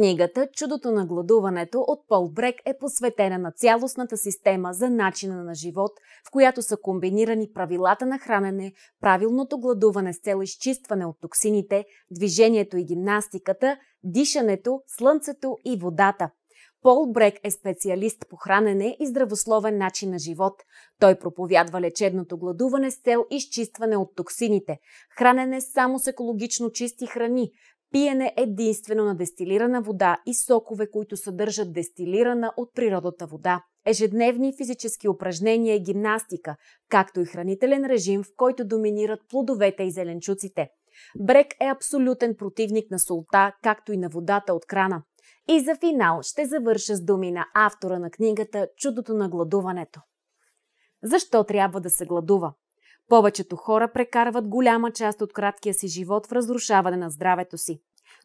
Книгата Чудото на гладуването от Пол Брек е посветена на цялостната система за начина на живот, в която са комбинирани правилата на хранене, правилното гладуване с цел изчистване от токсините, движението и гимнастиката, дишането, слънцето и водата. Пол Брек е специалист по хранене и здравословен начин на живот. Той проповядва лечебното гладуване с цел изчистване от токсините, хранене само с екологично чисти храни, пиене единствено на дестилирана вода и сокове, които съдържат дестилирана от природата вода, ежедневни физически упражнения и гимнастика, както и хранителен режим, в който доминират плодовете и зеленчуците. Брек е абсолютен противник на солта, както и на водата от крана. И за финал ще завърша с думи на автора на книгата «Чудото на гладуването». Защо трябва да се гладува? Повечето хора прекарват голяма част от краткия си живот в разрушаване на здравето си.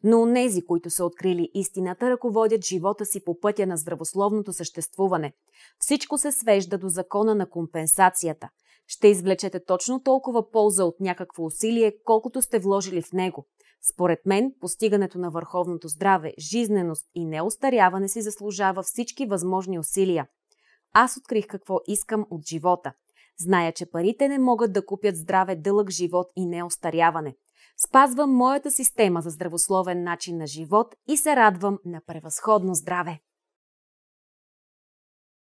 Но онези, които са открили истината, ръководят живота си по пътя на здравословното съществуване. Всичко се свежда до закона на компенсацията. Ще извлечете точно толкова полза от някакво усилие, колкото сте вложили в него. Според мен, постигането на върховното здраве, жизненост и неостаряване си заслужава всички възможни усилия. Аз открих какво искам от живота. Зная, че парите не могат да купят здраве, дълъг живот и неостаряване. Спазвам моята система за здравословен начин на живот и се радвам на превъзходно здраве.